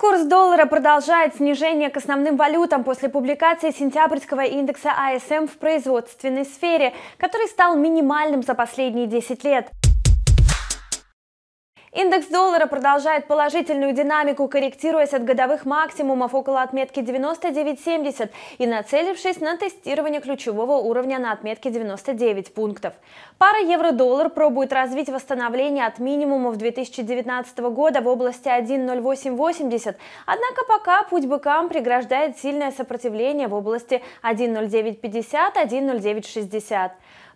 Курс доллара продолжает снижение к основным валютам после публикации сентябрьского индекса АСМ в производственной сфере, который стал минимальным за последние 10 лет. Индекс доллара продолжает положительную динамику, корректируясь от годовых максимумов около отметки 99.70 и нацелившись на тестирование ключевого уровня на отметке 99 пунктов. Пара евро-доллар пробует развить восстановление от минимумов 2019 года в области 1.0880, однако пока путь быкам преграждает сильное сопротивление в области 1.0950-1.0960.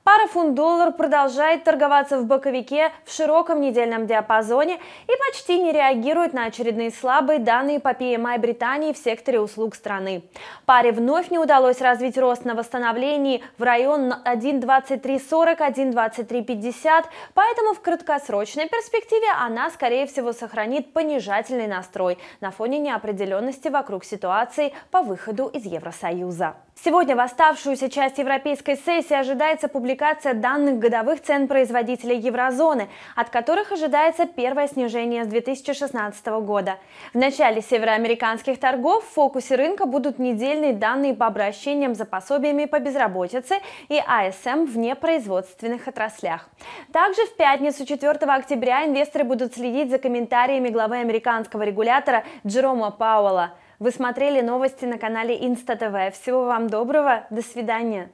Пара фунт-доллар продолжает торговаться в боковике в широком недельном диапазоне и почти не реагирует на очередные слабые данные по PMI Британии в секторе услуг страны. Паре вновь не удалось развить рост на восстановлении в район 1.2340, 1.2350, поэтому в краткосрочной перспективе она, скорее всего, сохранит понижательный настрой на фоне неопределенности вокруг ситуации по выходу из Евросоюза. Сегодня в оставшуюся часть европейской сессии ожидается публикация данных годовых цен производителей еврозоны, от которых ожидается первое снижение с 2016 года. В начале североамериканских торгов в фокусе рынка будут недельные данные по обращениям за пособиями по безработице и АСМ в непроизводственных отраслях. Также в пятницу 4 октября инвесторы будут следить за комментариями главы американского регулятора Джерома Пауэлла. Вы смотрели новости на канале Инста ТВ. Всего вам доброго, до свидания.